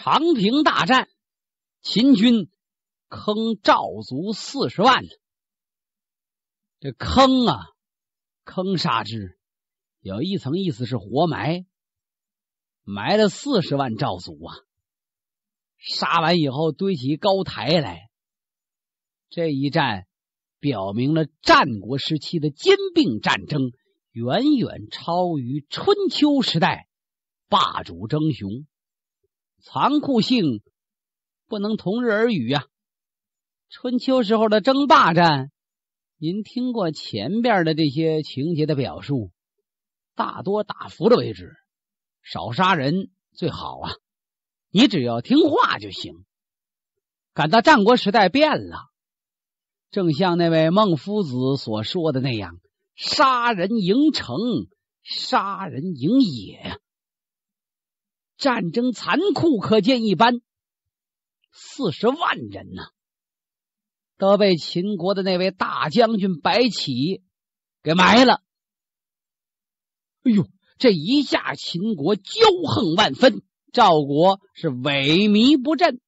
长平大战，秦军坑赵族四十万。这坑啊，坑杀之，有一层意思是活埋，埋了四十万赵族啊。杀完以后，堆起高台来。这一战表明了战国时期的兼并战争远远超于春秋时代霸主争雄。残酷性不能同日而语啊！春秋时候的争霸战，您听过前边的这些情节的表述，大多打服了为止，少杀人最好啊。你只要听话就行。赶到战国时代变了，正像那位孟夫子所说的那样：杀人赢城，杀人赢野。战争残酷，可见一斑。四十万人呢，都被秦国的那位大将军白起给埋了。哎呦，这一下秦国骄横万分，赵国是萎靡不振。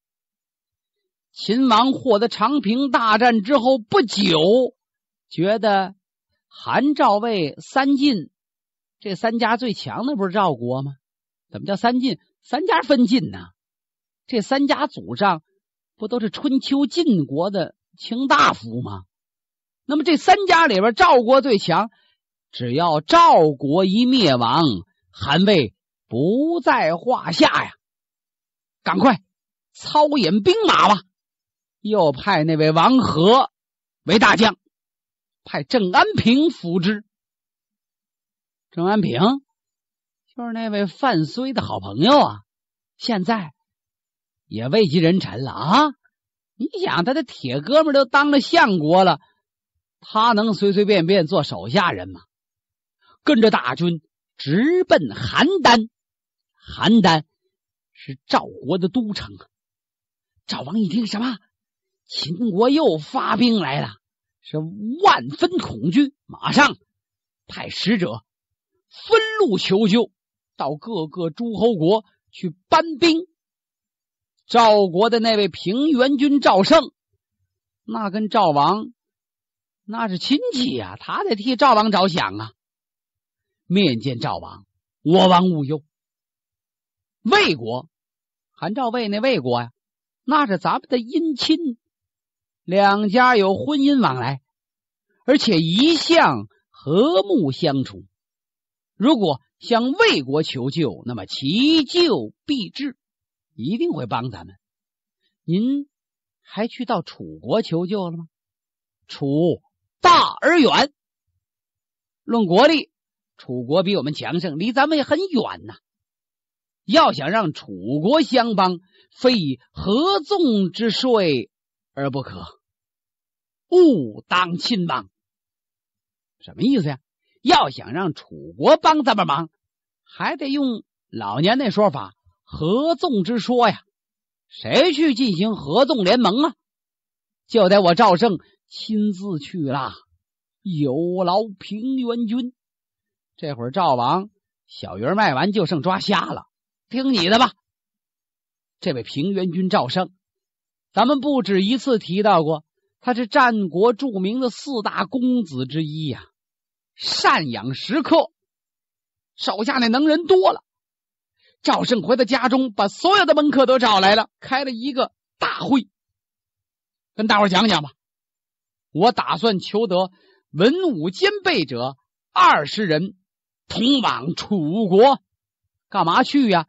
秦王获得长平大战之后不久，觉得韩、赵、魏三晋这三家最强，的不是赵国吗？怎么叫三晋？三家分晋呢？这三家祖上不都是春秋晋国的卿大夫吗？那么这三家里边，赵国最强。只要赵国一灭亡，韩魏不在话下呀！赶快操演兵马吧！又派那位王和为大将，派郑安平辅之。郑安平。就是那位范睢的好朋友啊，现在也位极人臣了啊！你想，他的铁哥们都当了相国了，他能随随便便做手下人吗？跟着大军直奔邯郸，邯郸是赵国的都城。赵王一听，什么？秦国又发兵来了，是万分恐惧，马上派使者分路求救。到各个诸侯国去搬兵。赵国的那位平原君赵胜，那跟赵王那是亲戚啊，他得替赵王着想啊。面见赵王，我王无忧。魏国，韩赵魏那魏国呀，那是咱们的姻亲，两家有婚姻往来，而且一向和睦相处。如果向魏国求救，那么其救必至，一定会帮咱们。您还去到楚国求救了吗？楚大而远，论国力，楚国比我们强盛，离咱们也很远呐。要想让楚国相帮，非以合纵之说而不可，勿当亲邦。什么意思呀？要想让楚国帮咱们忙，还得用老年那说法“合纵之说”呀。谁去进行合纵联盟啊？就得我赵胜亲自去啦。有劳平原君。这会儿赵王小鱼卖完就剩抓虾了，听你的吧。这位平原君赵胜，咱们不止一次提到过，他是战国著名的四大公子之一呀。赡养食客，手下那能人多了。赵胜回到家中，把所有的门客都找来了，开了一个大会，跟大伙讲讲吧。我打算求得文武兼备者二十人，同往楚国。干嘛去呀？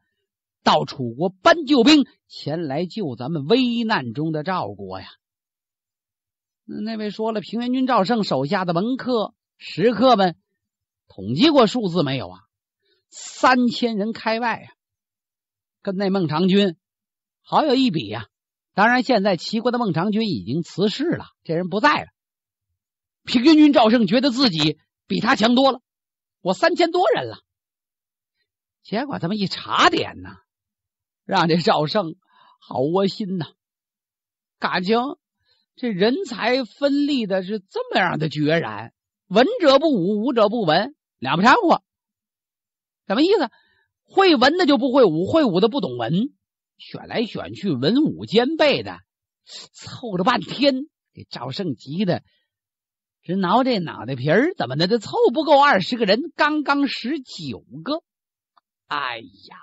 到楚国搬救兵，前来救咱们危难中的赵国呀。那位说了，平原君赵胜手下的门客。食客们统计过数字没有啊？三千人开外啊，跟那孟尝君好有一比呀。当然，现在齐国的孟尝君已经辞世了，这人不在了。平原君赵胜觉得自己比他强多了，我三千多人了。结果他们一查点呢，让这赵胜好窝心呐。感情这人才分立的是这么样的决然。文者不武，武者不文，俩不掺和，什么意思？会文的就不会武，会武的不懂文，选来选去，文武兼备的，凑了半天，给赵胜急的直挠这脑袋皮儿，怎么的？这凑不够二十个人，刚刚十九个，哎呀！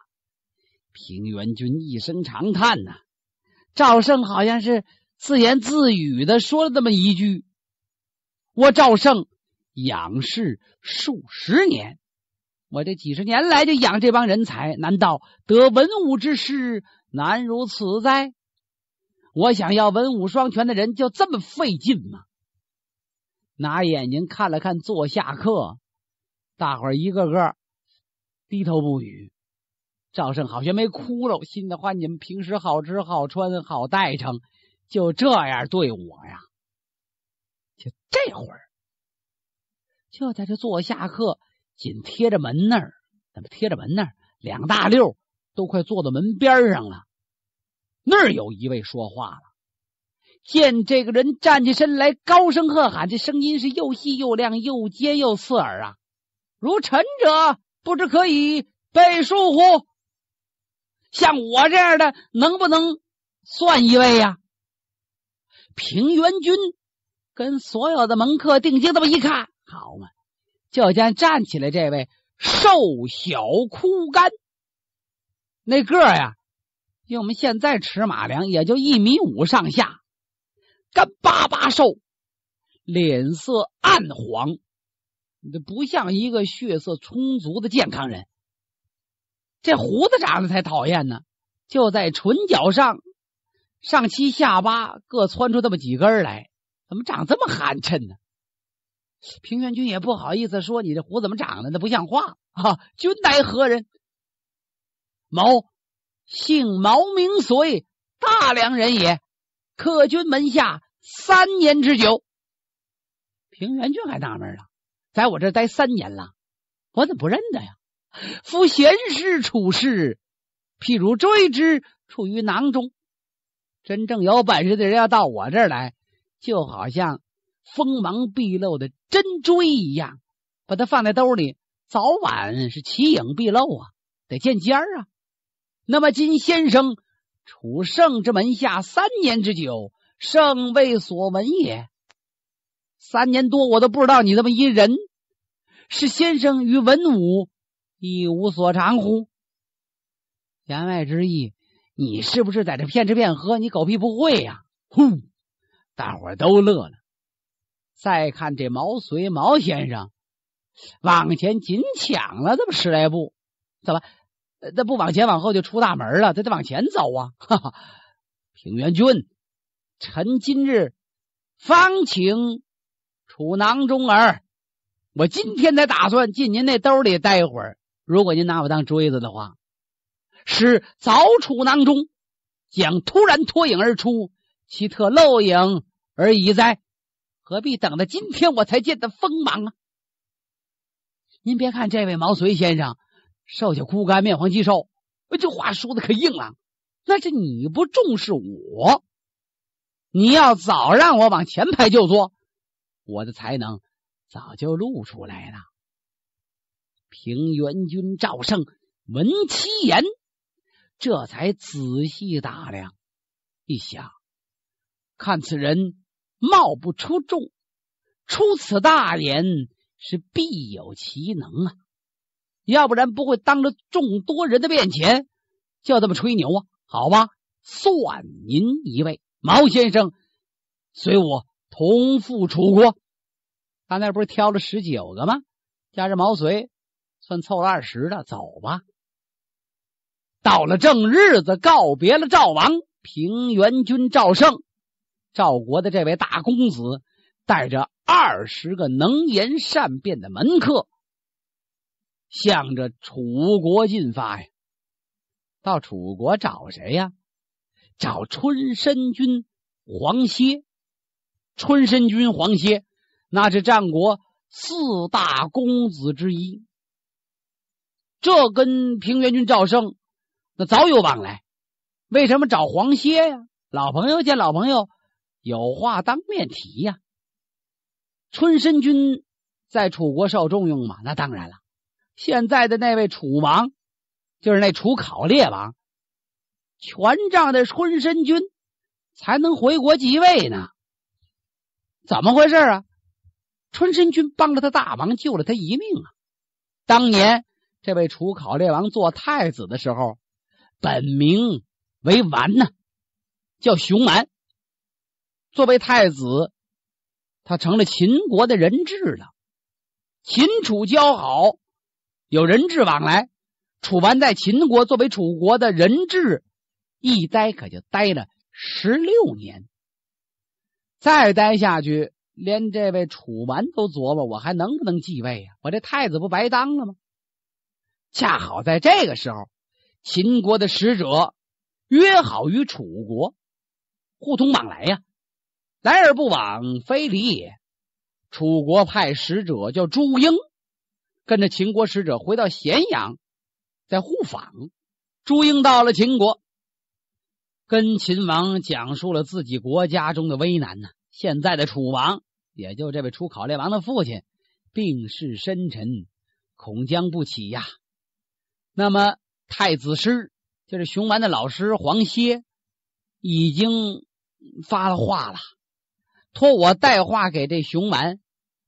平原君一声长叹呐，赵胜好像是自言自语的说了这么一句：“我赵胜。”仰视数十年，我这几十年来就养这帮人才，难道得文武之师难如此哉？我想要文武双全的人，就这么费劲吗？拿眼睛看了看坐下客，大伙一个个低头不语。赵胜好像没哭了，心的话，你们平时好吃好穿好待成，就这样对我呀？就这会儿。就在这坐下客紧贴着门那儿，怎么贴着门那儿？两大溜都快坐到门边上了。那儿有一位说话了，见这个人站起身来，高声喝喊，这声音是又细又亮，又尖又刺耳啊！如臣者，不知可以被数乎？像我这样的，能不能算一位呀？平原君跟所有的门客定睛这么一看。好嘛，就见站起来这位瘦小枯干，那个呀，用我们现在尺码量，也就一米五上下，干巴巴瘦，脸色暗黄，这不像一个血色充足的健康人。这胡子长得才讨厌呢，就在唇角上上七下八各窜出这么几根来，怎么长这么寒碜呢？平原君也不好意思说，你这胡怎么长的那不像话啊？君乃何人？某姓毛，名遂，大梁人也，客君门下三年之久。平原君还纳闷了，在我这待三年了，我怎么不认得呀？夫贤士处事，譬如锥之处于囊中，真正有本事的人要到我这儿来，就好像。锋芒毕露的针锥一样，把它放在兜里，早晚是奇影毕露啊，得见尖儿啊。那么，金先生处圣之门下三年之久，圣未所闻也。三年多，我都不知道你这么一人，是先生于文武一无所长乎？言外之意，你是不是在这骗吃骗喝？你狗屁不会呀！哼！大伙都乐了。再看这毛遂，毛先生往前紧抢了这么十来步，怎么那不往前往后就出大门了？他得往前走啊！哈哈，平原君，臣今日方请储囊中儿，我今天才打算进您那兜里待会儿。如果您拿我当锥子的话，是早储囊中，将突然脱颖而出，其特漏影而已哉？何必等到今天我才见得锋芒啊！您别看这位毛遂先生瘦削枯干、面黄肌瘦，这话说的可硬了。那是你不重视我，你要早让我往前排就坐，我的才能早就露出来了。平原君赵胜闻其言，这才仔细打量一想，看此人。貌不出众，出此大言是必有其能啊！要不然不会当着众多人的面前就这么吹牛啊！好吧，算您一位，毛先生随我同赴楚国。他那不是挑了十九个吗？加上毛遂，算凑了二十了。走吧，到了正日子，告别了赵王平原君赵胜。赵国的这位大公子带着二十个能言善辩的门客，向着楚国进发呀。到楚国找谁呀？找春申君黄歇。春申君黄歇那是战国四大公子之一，这跟平原君赵胜那早有往来。为什么找黄歇呀？老朋友见老朋友。有话当面提呀！春申君在楚国受重用嘛？那当然了。现在的那位楚王，就是那楚考烈王，权杖的春申君才能回国即位呢。怎么回事啊？春申君帮了他大忙，救了他一命啊！当年这位楚考烈王做太子的时候，本名为完呢，叫熊完。作为太子，他成了秦国的人质了。秦楚交好，有人质往来。楚王在秦国作为楚国的人质，一待可就待了十六年。再待下去，连这位楚王都琢磨：我还能不能继位啊？我这太子不白当了吗？恰好在这个时候，秦国的使者约好与楚国互通往来呀。来而不往非礼也。楚国派使者叫朱英，跟着秦国使者回到咸阳，在互访。朱英到了秦国，跟秦王讲述了自己国家中的危难呢。现在的楚王，也就这位楚考烈王的父亲，病势深沉，恐将不起呀。那么太子师，就是熊丸的老师黄歇，已经发了话了。托我带话给这熊蛮，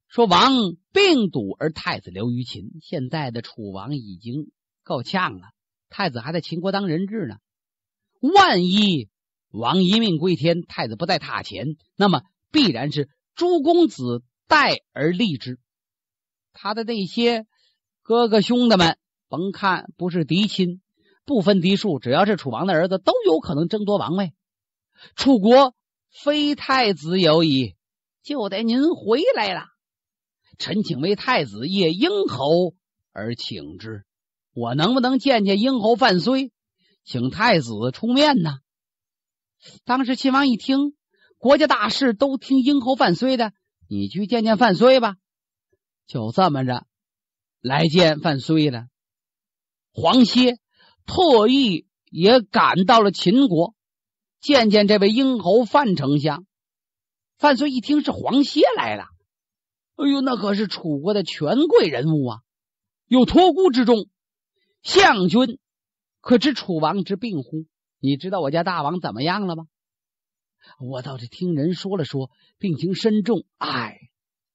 说王病笃，而太子留于秦。现在的楚王已经够呛了，太子还在秦国当人质呢。万一王一命归天，太子不在榻前，那么必然是诸公子代而立之。他的那些哥哥兄弟们，甭看不是嫡亲，不分嫡庶，只要是楚王的儿子，都有可能争夺王位。楚国。非太子有矣，就得您回来了。臣请为太子谒英侯而请之。我能不能见见英侯范睢？请太子出面呢？当时秦王一听，国家大事都听英侯范睢的，你去见见范睢吧。就这么着，来见范睢了。黄歇、破意也赶到了秦国。见见这位英侯范丞相，范睢一听是黄歇来了，哎呦，那可是楚国的权贵人物啊！有托孤之重，相君可知楚王之病乎？你知道我家大王怎么样了吗？我倒是听人说了说，病情深重。唉，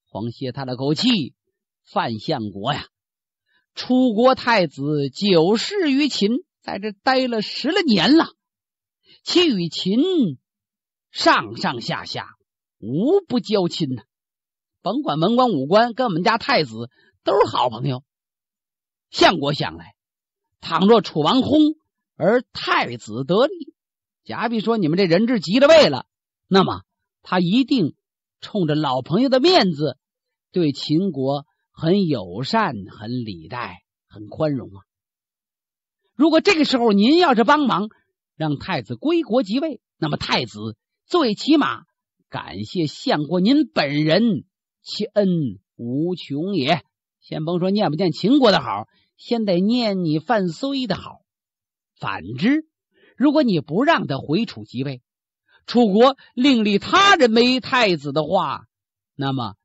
黄歇叹了口气：“范相国呀，楚国太子久世于秦，在这待了十来年了。”齐与秦上上下下无不交亲呐，甭管文官武官，跟我们家太子都是好朋友。相国想来，倘若楚王薨而太子得利，假比说你们这人质急着位了，那么他一定冲着老朋友的面子，对秦国很友善、很礼待、很宽容啊。如果这个时候您要是帮忙，让太子归国即位，那么太子最起码感谢相国您本人，其恩无穷也。先甭说念不念秦国的好，先得念你范睢的好。反之，如果你不让他回楚即位，楚国另立他人为太子的话，那么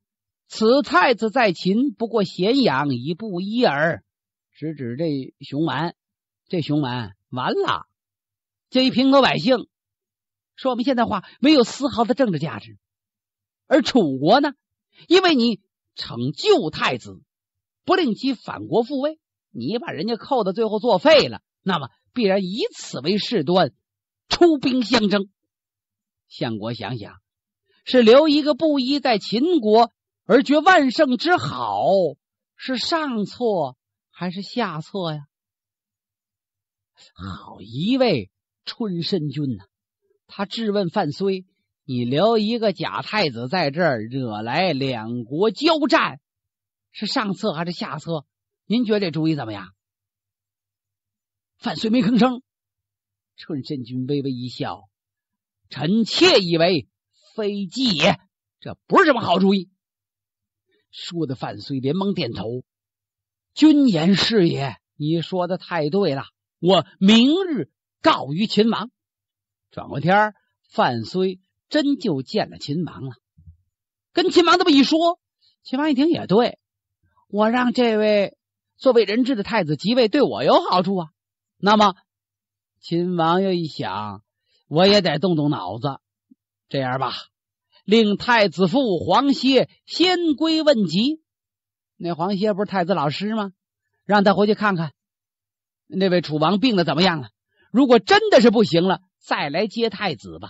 此太子在秦不过咸阳一步一耳。指指这熊丸，这熊丸完了。这一平头百姓，说我们现代话，没有丝毫的政治价值。而楚国呢，因为你成就太子，不令其反国复位，你把人家扣到最后作废了，那么必然以此为事端，出兵相争。相国想想，是留一个布衣在秦国，而绝万圣之好，是上策还是下策呀？好一位。春申君呐，他质问范睢：“你留一个假太子在这儿，惹来两国交战，是上策还是下策？您觉得这主意怎么样？”范睢没吭声。春申君微微一笑：“臣妾以为非计也，这不是什么好主意。”说的范睢连忙点头：“君言是也，你说的太对了，我明日。”告于秦王。转过天，范睢真就见了秦王了。跟秦王这么一说，秦王一听也对，我让这位作为人质的太子即位，对我有好处啊。那么秦王又一想，我也得动动脑子。这样吧，令太子父黄歇先归问疾。那黄歇不是太子老师吗？让他回去看看那位楚王病的怎么样了。如果真的是不行了，再来接太子吧。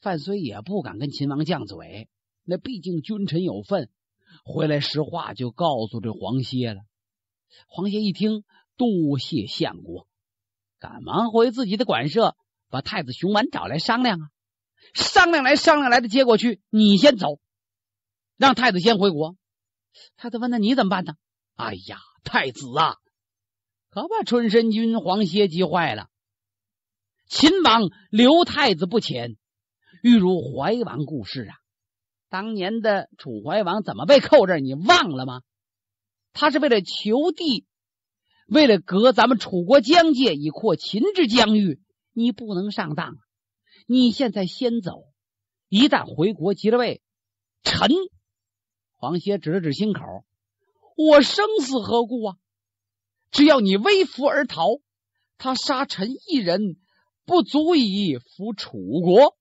范睢也不敢跟秦王犟嘴，那毕竟君臣有份。回来实话就告诉这黄歇了。黄歇一听，多谢相国，赶忙回自己的馆舍，把太子熊完找来商量啊。商量来商量来的结果，去你先走，让太子先回国。太子问：“那你怎么办呢？”哎呀，太子啊。可把春申君黄歇急坏了。秦王留太子不遣，欲如怀王故事啊。当年的楚怀王怎么被扣这儿？你忘了吗？他是为了求地，为了隔咱们楚国疆界以扩秦之疆域。你不能上当。你现在先走，一旦回国即了位。臣黄歇指了指心口：“我生死何故啊？”只要你微服而逃，他杀臣一人不足以服楚国。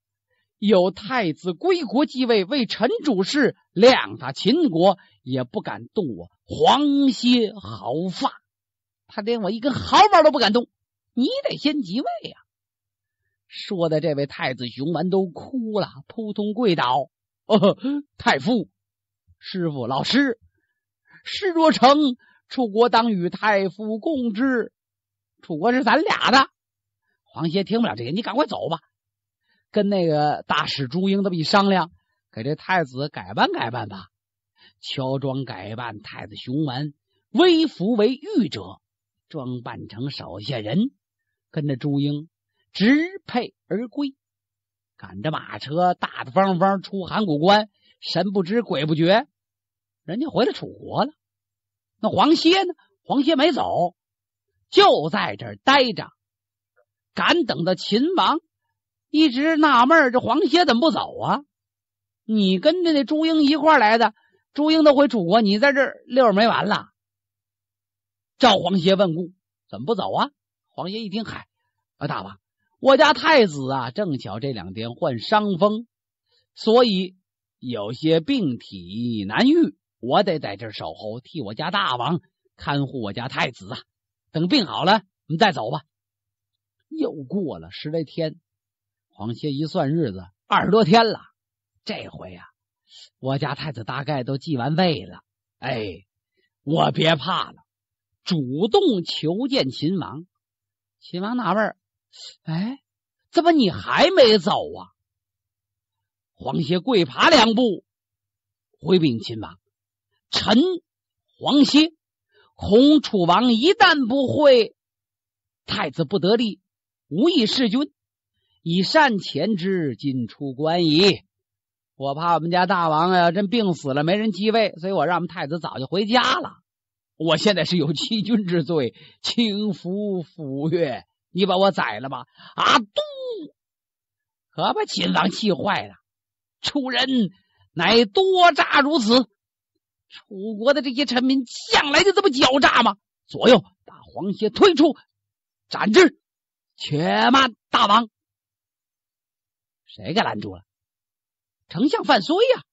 有太子归国继位，为臣主事，量他秦国也不敢动我黄歇毫发。他连我一根毫毛都不敢动，你得先即位呀！说的这位太子熊完都哭了，扑通跪倒。哦，太傅、师傅、老师，事若成。楚国当与太傅共治，楚国是咱俩的。黄歇听不了这个，你赶快走吧。跟那个大使朱英这么一商量，给这太子改扮改扮吧，乔装改扮太子熊文，微服为御者，装扮成手下人，跟着朱英直配而归，赶着马车，大大方方出函谷关，神不知鬼不觉，人家回来楚国了。那黄歇呢？黄歇没走，就在这儿待着。敢等到秦王一直纳闷这黄歇怎么不走啊？你跟着那朱英一块来的，朱英都回楚国，你在这儿溜没完了。赵黄歇问故，怎么不走啊？黄歇一听，嗨，大王，我家太子啊，正巧这两天患伤风，所以有些病体难愈。我得在这守候，替我家大王看护我家太子啊！等病好了，我们再走吧。又过了十来天，黄歇一算日子，二十多天了。这回呀，我家太子大概都记完位了。哎，我别怕了，主动求见秦王。秦王纳闷儿：“哎，怎么你还没走啊？”黄歇跪爬两步，回禀秦王。臣黄歇恐楚王一旦不会，太子不得力，无以弑君。以善前之，今出关矣。我怕我们家大王啊，真病死了没人继位，所以我让我们太子早就回家了。我现在是有欺君之罪，轻浮抚越，你把我宰了吧！啊，都可把秦王气坏了。楚人乃多诈如此。楚国的这些臣民向来就这么狡诈吗？左右，把黄歇推出斩之。且慢，大王，谁给拦住了？丞相范睢呀！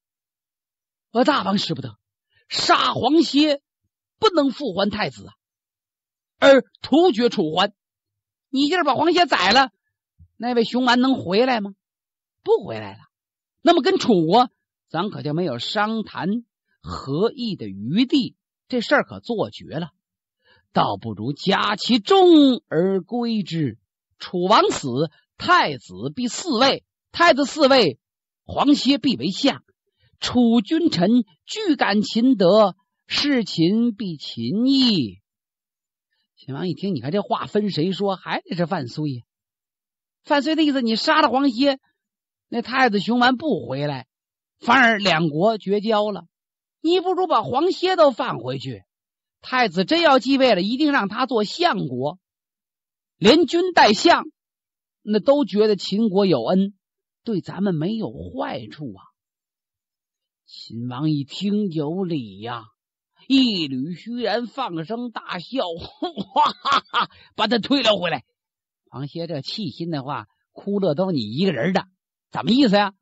我大王使不得，杀黄歇不能复还太子啊，而突厥楚桓，你今儿把黄歇宰了，那位熊安能回来吗？不回来了，那么跟楚国咱可就没有商谈。合议的余地，这事儿可做绝了，倒不如加其中而归之。楚王死，太子必嗣位；太子嗣位，黄歇必为相。楚君臣俱感秦德，事秦必秦义。秦王一听，你看这话分谁说？还得是范睢呀。范睢的意思，你杀了黄歇，那太子雄完不回来，反而两国绝交了。你不如把黄歇都放回去。太子真要继位了，一定让他做相国，连君带相，那都觉得秦国有恩，对咱们没有坏处啊。秦王一听有理呀，一缕虚然放声大笑，哈 哈哈，把他推了回来。黄歇这气心的话，哭乐都是你一个人的，怎么意思呀？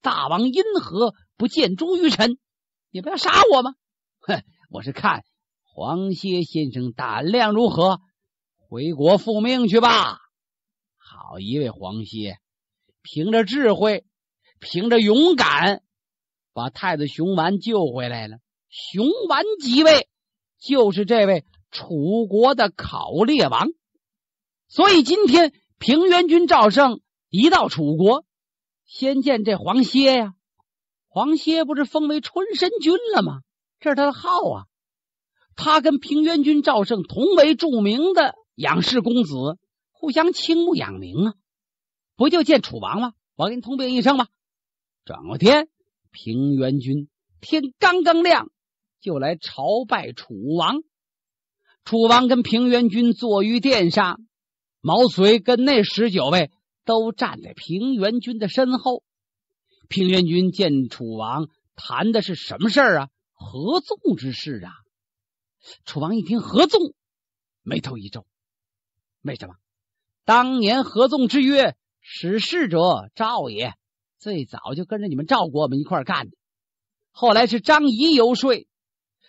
大王因何不见诸于臣？你不要杀我吗？哼！我是看黄歇先生胆量如何，回国复命去吧。好一位黄歇，凭着智慧，凭着勇敢，把太子熊丸救回来了。熊丸即位，就是这位楚国的考烈王。所以今天平原君赵胜一到楚国，先见这黄歇呀。黄歇不是封为春申君了吗？这是他的号啊。他跟平原君赵胜同为著名的仰视公子，互相倾慕仰名啊。不就见楚王吗？我给你通禀一声吧。转过天，平原君天刚刚亮就来朝拜楚王。楚王跟平原君坐于殿上，毛遂跟那十九位都站在平原君的身后。平原君见楚王谈的是什么事儿啊？合纵之事啊！楚王一听合纵，眉头一皱，为什么？当年合纵之约，始事者赵也，最早就跟着你们赵国我们一块干的。后来是张仪游说，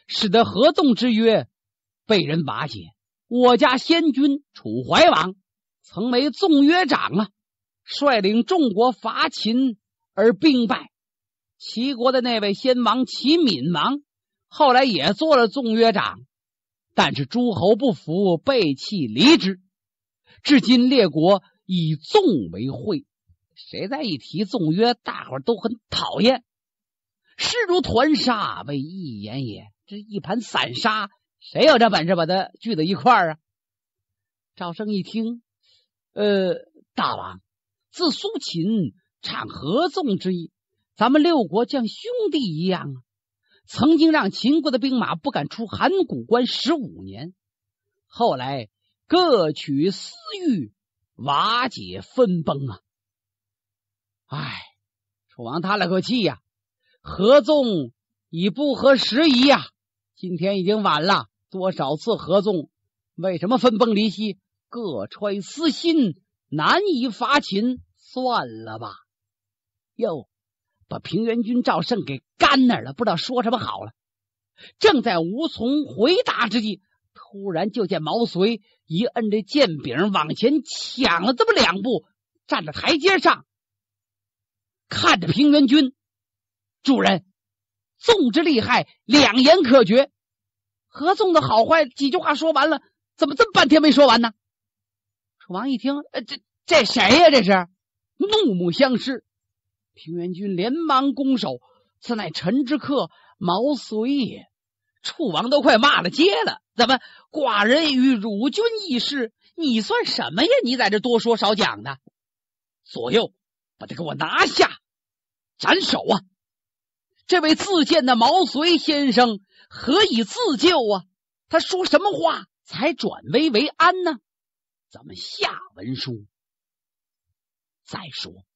使得合纵之约被人瓦解。我家先君楚怀王曾为纵约长啊，率领众国伐秦。而兵败，齐国的那位先王齐闵王，后来也做了纵约长，但是诸侯不服，背弃离之。至今列国以纵为讳，谁再一提纵约，大伙都很讨厌。势如团沙，为一言也，这一盘散沙，谁有这本事把它聚在一块儿啊？赵生一听，呃，大王自苏秦。唱合纵之意，咱们六国像兄弟一样啊，曾经让秦国的兵马不敢出函谷关十五年，后来各取私欲，瓦解分崩啊！唉，楚王叹了口气呀，合纵已不合时宜呀，今天已经晚了。多少次合纵，为什么分崩离析，各揣私心，难以伐秦？算了吧。哟，把平原君赵胜给干那了？不知道说什么好了。正在无从回答之际，突然就见毛遂一摁这剑柄，往前抢了这么两步，站在台阶上看着平原君：“主人，纵之厉害，两言可决。合纵的好坏，几句话说完了，怎么这么半天没说完呢？”楚王一听：“呃，这这谁呀？这是？”怒目相视。平原君连忙拱手：“此乃臣之客毛遂也。”楚王都快骂了街了：“怎么，寡人与汝君一事，你算什么呀？你在这多说少讲的，左右把他给我拿下，斩首啊！”这位自荐的毛遂先生何以自救啊？他说什么话才转危为安呢？咱们下文书再说。